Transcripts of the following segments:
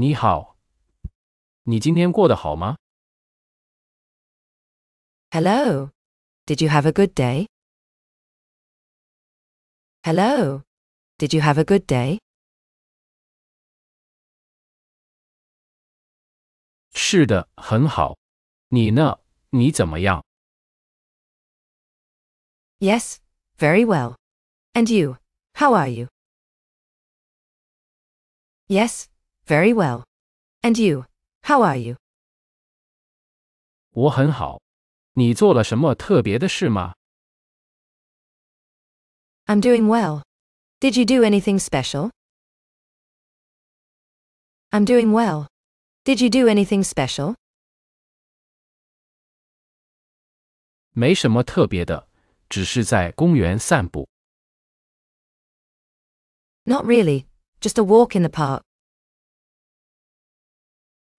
你好，你今天过得好吗？Hello, did you have a good day? Hello, did you have a good day? 是的，很好。你呢？你怎么样？Yes, very well. And you? How are you? Yes, very well. And you, how are you? i am doing well. Did you do anything special? I'm doing well. Did you do anything special? 没什么特别的，只是在公园散步。Not really, just a walk in the park.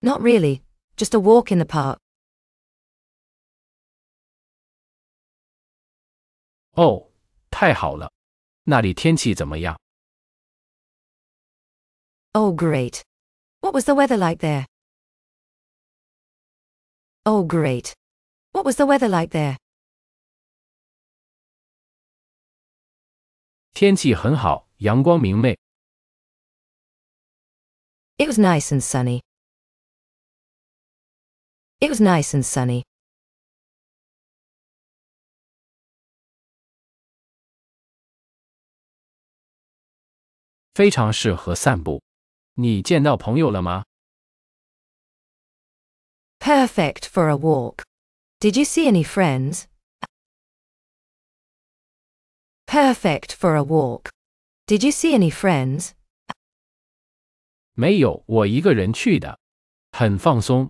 Not really, just a walk in the park. Oh, 太好了。那里天气怎么样? Oh, great. What was the weather like there? Oh, great. What was the weather like there? it was nice and sunny. It was nice and sunny. Perfect for a walk. Did you see any friends? Perfect for a walk. Did you see any friends? 没有，我一个人去的，很放松。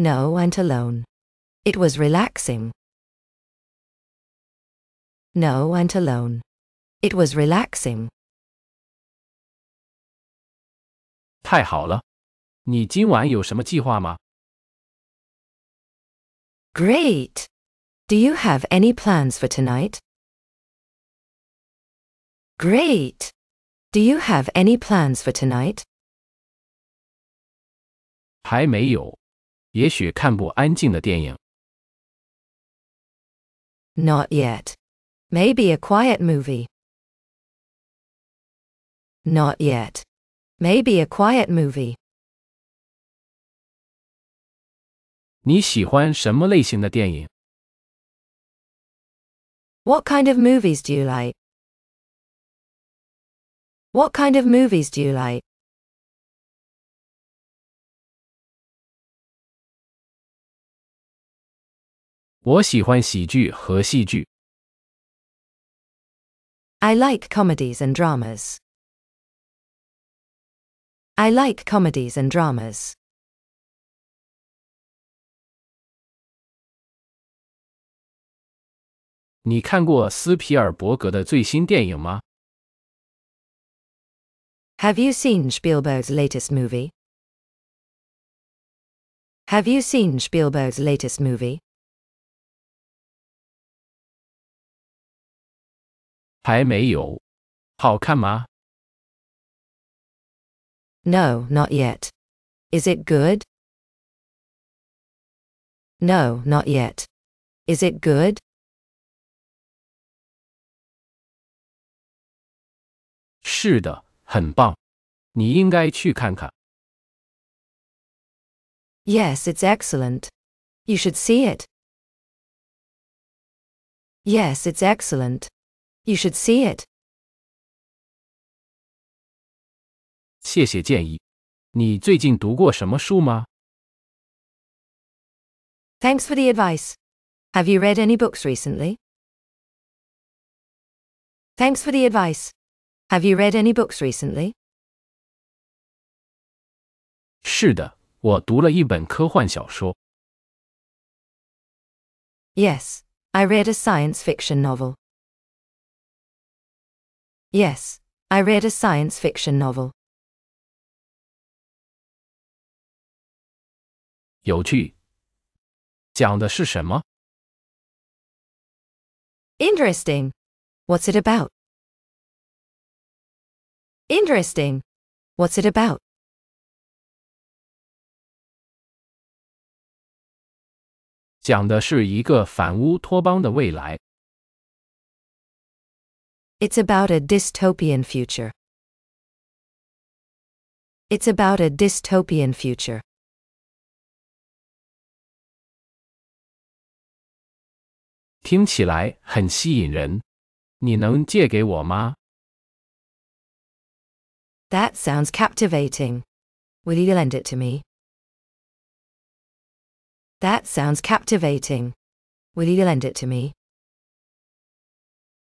no and alone. It was relaxing. No and alone. It was relaxing. 太好了，你今晚有什么计划吗？Great. Do you have any plans for tonight? Great. Do you have any plans for tonight? 还没有。也许看部安静的电影。Not yet. Maybe a quiet movie. Not yet. Maybe a quiet movie. 你喜欢什么类型的电影？What kind of movies do you like? What kind of movies do you like? 我喜欢喜剧和戏剧。I like comedies and dramas. I like comedies and dramas. Have you seen Spielberg's latest movie? Have you seen Spielberg's latest movie? 还没有。好看吗？No, not yet. Is it good? No, not yet. Is it good? 是的，很棒。你应该去看看。Yes, it's excellent. You should see it. Yes, it's excellent. You should see it. 谢谢建议。你最近读过什么书吗？Thanks for the advice. Have you read any books recently? Thanks for the advice. Have you read any books recently? 是的，我读了一本科幻小说。Yes, I read a science fiction novel. Yes, I read a science fiction novel. 有趣，讲的是什么？Interesting. What's it about? Interesting. What's it about? 讲的是一个反乌托邦的未来。it's about a dystopian future. It's about a dystopian future. That sounds captivating. Will you lend it to me? That sounds captivating. Will you lend it to me?